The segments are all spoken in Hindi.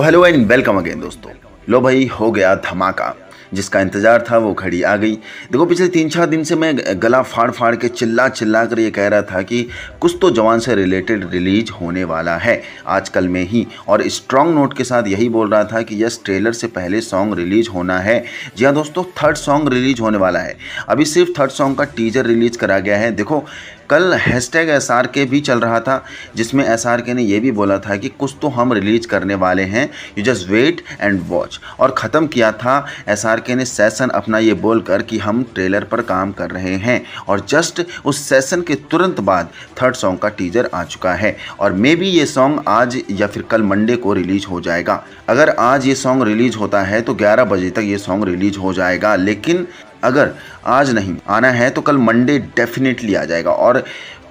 तो हेलो एंड वेलकम अगेन दोस्तों लो भाई हो गया धमाका जिसका इंतज़ार था वो घड़ी आ गई देखो पिछले तीन चार दिन से मैं गला फाड़ फाड़ के चिल्ला चिल्ला कर ये कह रहा था कि कुछ तो जवान से रिलेटेड रिलीज होने वाला है आजकल में ही और स्ट्रॉन्ग नोट के साथ यही बोल रहा था कि यस ट्रेलर से पहले सॉन्ग रिलीज होना है जी हाँ दोस्तों थर्ड सॉन्ग रिलीज होने वाला है अभी सिर्फ थर्ड सॉन्ग का टीजर रिलीज करा गया है देखो कल हैशटैग एस आर के भी चल रहा था जिसमें एस आर के ने यह भी बोला था कि कुछ तो हम रिलीज करने वाले हैं you just wait and watch और ख़त्म किया था एस आर के ने सेसन अपना ये बोलकर कि हम ट्रेलर पर काम कर रहे हैं और जस्ट उस सेसन के तुरंत बाद थर्ड सॉन्ग का टीजर आ चुका है और मे बी ये सॉन्ग आज या फिर कल मंडे को रिलीज हो जाएगा अगर आज ये सॉन्ग रिलीज होता है तो ग्यारह बजे तक ये सॉन्ग रिलीज हो जाएगा लेकिन अगर आज नहीं आना है तो कल मंडे डेफिनेटली आ जाएगा और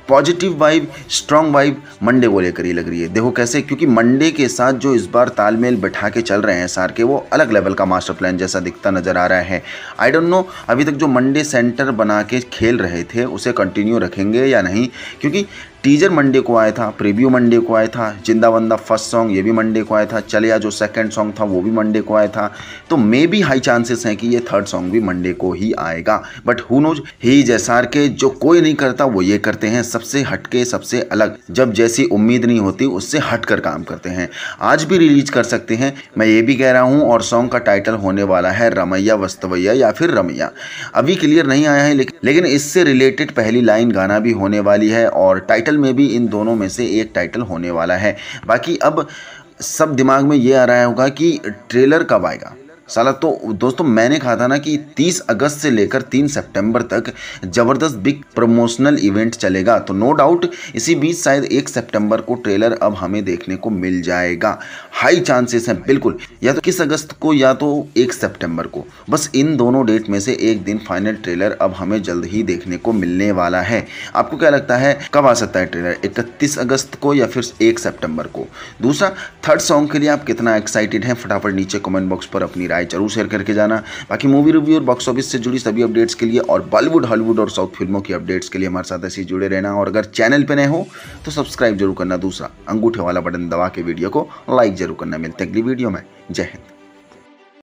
positive vibe strong vibe Monday को लेकर ही लग रही है देखो कैसे क्योंकि मंडे के साथ जो इस बार तालमेल बैठा के चल रहे हैं सार के वो अलग लेवल का मास्टर प्लान जैसा दिखता नज़र आ रहा है आई डोंट नो अभी तक जो मंडे सेंटर बना के खेल रहे थे उसे कंटिन्यू रखेंगे या नहीं क्योंकि टीजर मंडे को आया था प्रीव्यू मंडे को आया था जिंदा बंदा फर्स्ट सॉन्ग ये भी मंडे को आया था चलिया जो सेकंड सॉन्ग था वो भी मंडे को आया था तो मे भी हाई चांसेस हैं कि ये थर्ड सॉन्ग भी मंडे को ही आएगा बट हु नोज ही जैसार के जो कोई नहीं करता वो ये करते हैं सबसे हटके सबसे अलग जब जैसी उम्मीद नहीं होती उससे हट कर काम करते हैं आज भी रिलीज कर सकते हैं मैं ये भी कह रहा हूँ और सॉन्ग का टाइटल होने वाला है रमैया वस्तवैया या फिर रमैया अभी क्लियर नहीं आया है लेकिन इससे रिलेटेड पहली लाइन गाना भी होने वाली है और टाइटल टाइटल में भी इन दोनों में से एक टाइटल होने वाला है बाकी अब सब दिमाग में ये आ रहा होगा कि ट्रेलर कब आएगा साला तो दोस्तों मैंने कहा था ना कि 30 अगस्त से लेकर 3 सितंबर तक ज़बरदस्त बिग प्रमोशनल इवेंट चलेगा तो नो डाउट इसी बीच शायद एक सितंबर को ट्रेलर अब हमें देखने को मिल जाएगा हाई चांसेस हैं बिल्कुल या तो किस अगस्त को या तो एक सितंबर को बस इन दोनों डेट में से एक दिन फाइनल ट्रेलर अब हमें जल्द ही देखने को मिलने वाला है आपको क्या लगता है कब आ सकता है ट्रेलर इकतीस अगस्त को या फिर एक सेप्टेम्बर को दूसरा थर्ड सॉन्ग के लिए आप कितना एक्साइटेड हैं फटाफट नीचे कॉमेंट बॉक्स पर अपनी राय राय जरूर शेयर करके जाना बाकी मूवी रिव्यू और बॉक्स ऑफिस से जुड़ी सभी अपडेट्स के लिए और बॉलीवुड हॉलीवुड और साउथ फिल्मों की अपडेट्स के लिए हमारे साथ ऐसे जुड़े रहना और अगर चैनल पर नए हो तो सब्सक्राइब जरूर करना दूसरा अंगूठे वाला बटन दबा के वीडियो को लाइक जरूर करना मिलते अगली वीडियो में जय हिंद